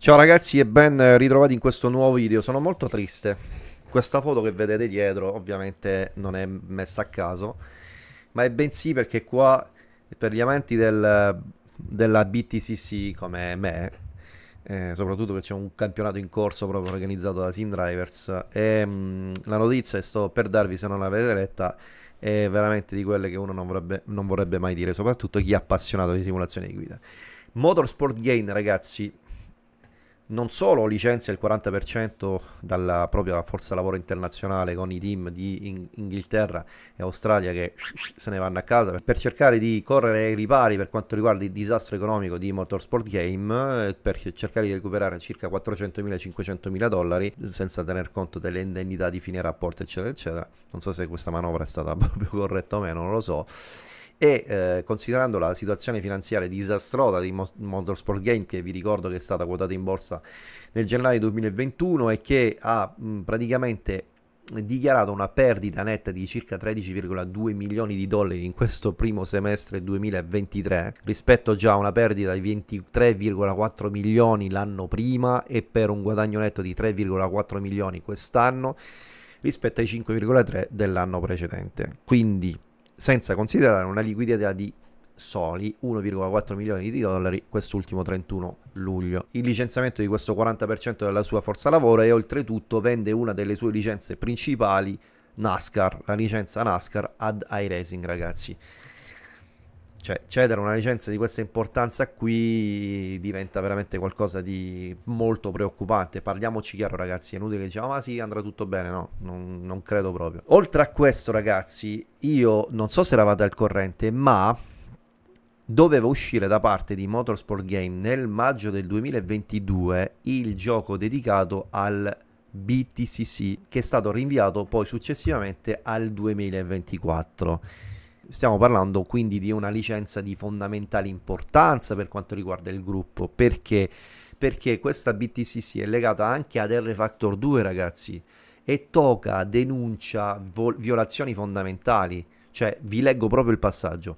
Ciao ragazzi e ben ritrovati in questo nuovo video, sono molto triste. Questa foto che vedete dietro ovviamente non è messa a caso, ma è bensì perché qua per gli amanti del, della BTCC come me, eh, soprattutto che c'è un campionato in corso proprio organizzato da Sim Drivers, e, ehm, mh, la notizia che sto per darvi se non l'avete letta è veramente di quelle che uno non vorrebbe, non vorrebbe mai dire, soprattutto chi è appassionato di simulazione di guida. Motorsport Gain ragazzi non solo licenzia il 40% dalla propria forza lavoro internazionale con i team di Inghilterra e Australia che se ne vanno a casa per cercare di correre ai ripari per quanto riguarda il disastro economico di Motorsport Game eh, per cercare di recuperare circa 400.000-500.000 dollari senza tener conto delle indennità di fine rapporto eccetera eccetera non so se questa manovra è stata proprio corretta o meno non lo so e eh, considerando la situazione finanziaria disastrosa di Motorsport Game che vi ricordo che è stata quotata in borsa nel gennaio 2021 e che ha mh, praticamente dichiarato una perdita netta di circa 13,2 milioni di dollari in questo primo semestre 2023 rispetto già a una perdita di 23,4 milioni l'anno prima e per un guadagno netto di 3,4 milioni quest'anno rispetto ai 5,3 dell'anno precedente. Quindi senza considerare una liquidità di soli 1,4 milioni di dollari quest'ultimo 31 luglio. Il licenziamento di questo 40% della sua forza lavoro e oltretutto vende una delle sue licenze principali NASCAR, la licenza NASCAR ad iRacing ragazzi. Cioè, cedere una licenza di questa importanza qui diventa veramente qualcosa di molto preoccupante. Parliamoci chiaro, ragazzi. È inutile che diciamo, ma ah, sì, andrà tutto bene. No, non, non credo proprio. Oltre a questo, ragazzi, io non so se eravate al corrente, ma doveva uscire da parte di Motorsport Game nel maggio del 2022 il gioco dedicato al BTCC che è stato rinviato poi successivamente al 2024. Stiamo parlando quindi di una licenza di fondamentale importanza per quanto riguarda il gruppo perché, perché questa BTCC è legata anche ad R Factor 2 ragazzi e tocca, denuncia vol- violazioni fondamentali, cioè vi leggo proprio il passaggio.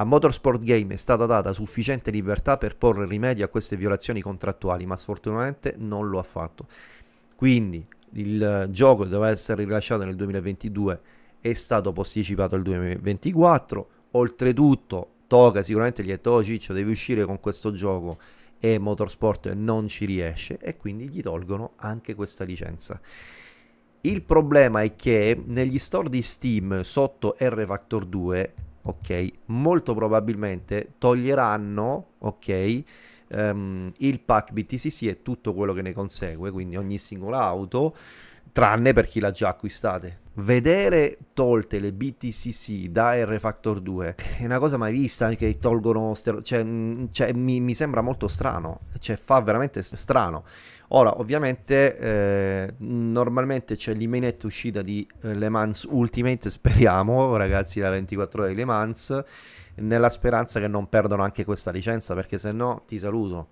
A Motorsport Game è stata data sufficiente libertà per porre rimedio a queste violazioni contrattuali, ma sfortunatamente non lo ha fatto. Quindi il gioco che doveva essere rilasciato nel 2022 è stato posticipato al 2024. Oltretutto, Toga sicuramente gli ha detto: oh, Ciccio, devi uscire con questo gioco e Motorsport non ci riesce e quindi gli tolgono anche questa licenza. Il problema è che negli store di Steam sotto R Factor 2 ok? Molto probabilmente toglieranno, ok? Um, il pack BTCC e tutto quello che ne consegue, quindi ogni singola auto, tranne per chi l'ha già acquistata vedere tolte le BTCC da R Factor 2 è una cosa mai vista che tolgono stero- cioè, mm, cioè, mi, mi, sembra molto strano cioè fa veramente strano ora ovviamente eh, normalmente c'è l'emainette uscita di eh, Le Mans Ultimate speriamo ragazzi la 24 ore di Le Mans nella speranza che non perdano anche questa licenza perché se no ti saluto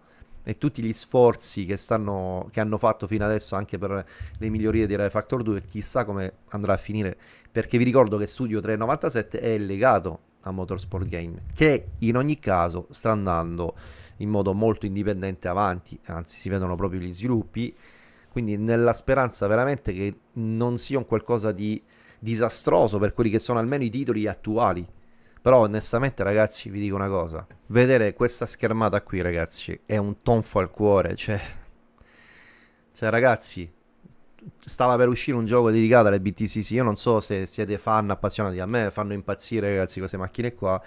e tutti gli sforzi che, stanno, che hanno fatto fino adesso anche per le migliorie di Rai Factor 2, chissà come andrà a finire, perché vi ricordo che Studio 397 è legato a Motorsport Game, che in ogni caso sta andando in modo molto indipendente avanti, anzi si vedono proprio gli sviluppi, quindi nella speranza veramente che non sia un qualcosa di disastroso per quelli che sono almeno i titoli attuali però onestamente ragazzi vi dico una cosa, vedere questa schermata qui ragazzi è un tonfo al cuore, cioè... Cioè ragazzi, stava per uscire un gioco dedicato alle BTCC, io non so se siete fan appassionati, a me fanno impazzire ragazzi queste macchine qua.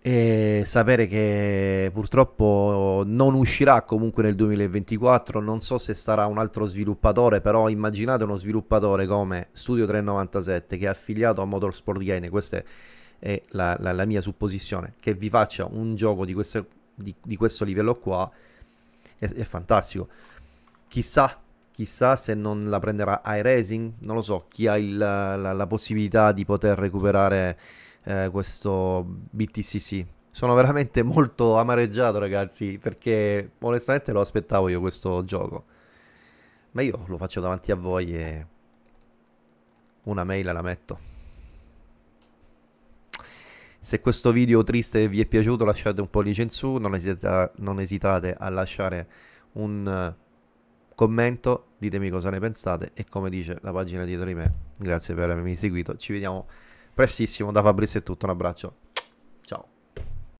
E sapere che purtroppo non uscirà comunque nel 2024, non so se starà un altro sviluppatore, però immaginate uno sviluppatore come Studio 397 che è affiliato a Motorsport Gain, queste è la, la, la mia supposizione, che vi faccia un gioco di, queste, di, di questo livello qua è, è, fantastico. Chissà, chissà se non la prenderà iRacing, non lo so, chi ha il, la, la, possibilità di poter recuperare eh, questo BTCC. Sono veramente molto amareggiato ragazzi, perché onestamente lo aspettavo io questo gioco. Ma io lo faccio davanti a voi e una mail la metto. Se questo video triste vi è piaciuto lasciate un pollice in su, non, esita non esitate a lasciare un eh, commento, ditemi cosa ne pensate e come dice la pagina dietro di me. Grazie per avermi seguito, ci vediamo prestissimo, da Fabrizio è tutto, un abbraccio.